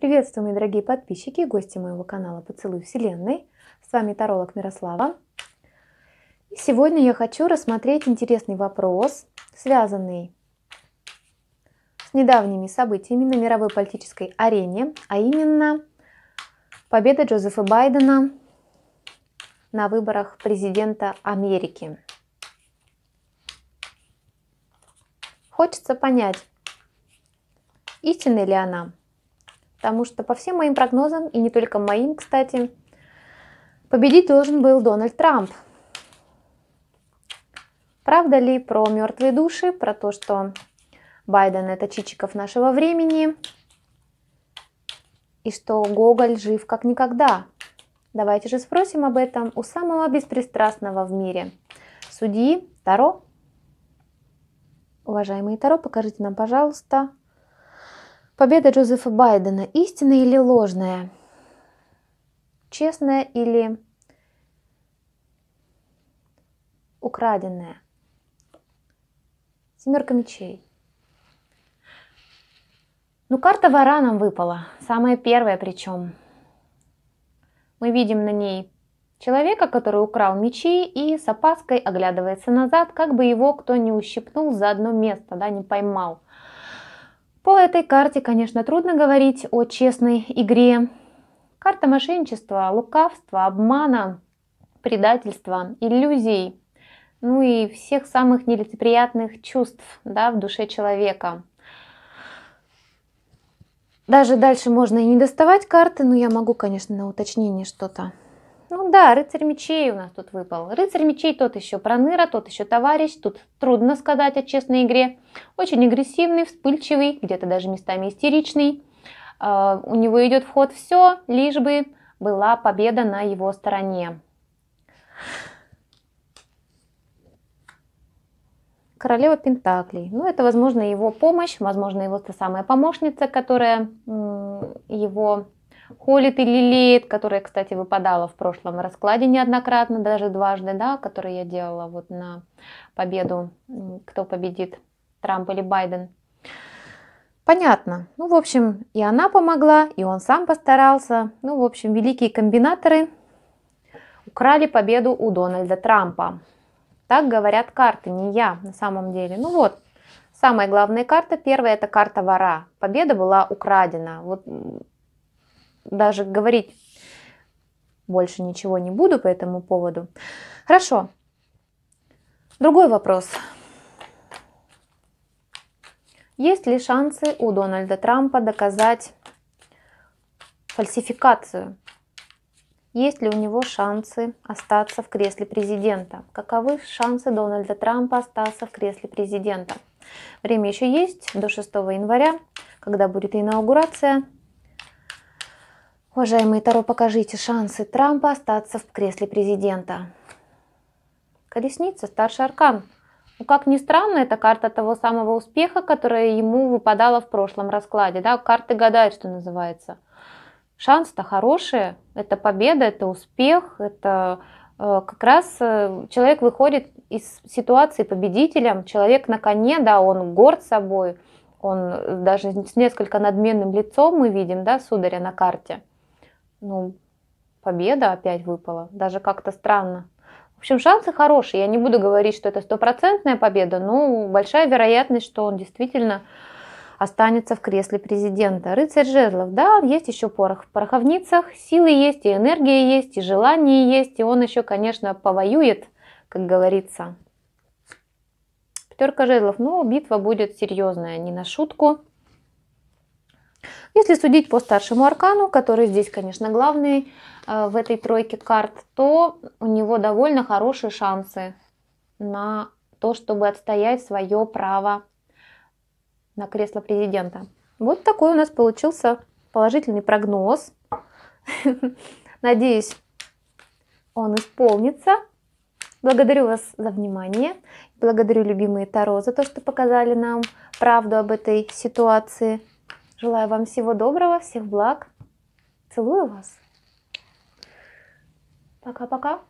Приветствую, мои дорогие подписчики и гости моего канала «Поцелуй Вселенной». С вами Таролог Мирослава. И сегодня я хочу рассмотреть интересный вопрос, связанный с недавними событиями на мировой политической арене, а именно победа Джозефа Байдена на выборах президента Америки. Хочется понять, истинна ли она – Потому что по всем моим прогнозам, и не только моим, кстати, победить должен был Дональд Трамп. Правда ли про мертвые души, про то, что Байден это Чичиков нашего времени, и что Гоголь жив как никогда? Давайте же спросим об этом у самого беспристрастного в мире судьи Таро. Уважаемые Таро, покажите нам, пожалуйста, Победа Джозефа Байдена истинная или ложная? Честная или украденная? Семерка мечей. Ну, карта вора нам выпала, самая первая причем. Мы видим на ней человека, который украл мечи и с опаской оглядывается назад, как бы его кто не ущипнул за одно место, да, не поймал – по этой карте, конечно, трудно говорить о честной игре. Карта мошенничества, лукавства, обмана, предательства, иллюзий, ну и всех самых нелицеприятных чувств да, в душе человека. Даже дальше можно и не доставать карты, но я могу, конечно, на уточнение что-то ну да, рыцарь мечей у нас тут выпал. Рыцарь мечей тот еще проныра, тот еще товарищ. Тут трудно сказать о честной игре. Очень агрессивный, вспыльчивый, где-то даже местами истеричный. А, у него идет вход все, лишь бы была победа на его стороне. Королева Пентаклей. Ну, это, возможно, его помощь, возможно, его та самая помощница, которая его холит и лелеет, которая, кстати, выпадала в прошлом раскладе неоднократно, даже дважды, да, который я делала вот на победу, кто победит, Трамп или Байден. Понятно. Ну, в общем, и она помогла, и он сам постарался. Ну, в общем, великие комбинаторы украли победу у Дональда Трампа. Так говорят карты, не я на самом деле. Ну вот, самая главная карта. Первая – это карта вора. Победа была украдена. Вот даже говорить больше ничего не буду по этому поводу. Хорошо. Другой вопрос. Есть ли шансы у Дональда Трампа доказать фальсификацию? Есть ли у него шансы остаться в кресле президента? Каковы шансы Дональда Трампа остаться в кресле президента? Время еще есть до 6 января, когда будет инаугурация. Уважаемые Таро, покажите шансы Трампа остаться в кресле президента. Колесница, старший аркан. Ну, как ни странно, это карта того самого успеха, которая ему выпадала в прошлом раскладе. Да? Карты гадают, что называется. Шанс-то хороший, это победа, это успех, это э, как раз э, человек выходит из ситуации победителем, человек на коне, да, он горд собой, он даже с несколько надменным лицом мы видим, да, сударя на карте – ну, победа опять выпала. Даже как-то странно. В общем, шансы хорошие. Я не буду говорить, что это стопроцентная победа, но большая вероятность, что он действительно останется в кресле президента. Рыцарь жезлов, да, есть еще порох в пороховницах, силы есть, и энергия есть, и желание есть, и он еще, конечно, повоюет, как говорится. Пятерка жезлов, но битва будет серьезная, не на шутку. Если судить по старшему аркану, который здесь, конечно, главный э, в этой тройке карт, то у него довольно хорошие шансы на то, чтобы отстоять свое право на кресло президента. Вот такой у нас получился положительный прогноз. Надеюсь, он исполнится. Благодарю вас за внимание. Благодарю любимые Таро за то, что показали нам правду об этой ситуации. Желаю вам всего доброго, всех благ. Целую вас. Пока-пока.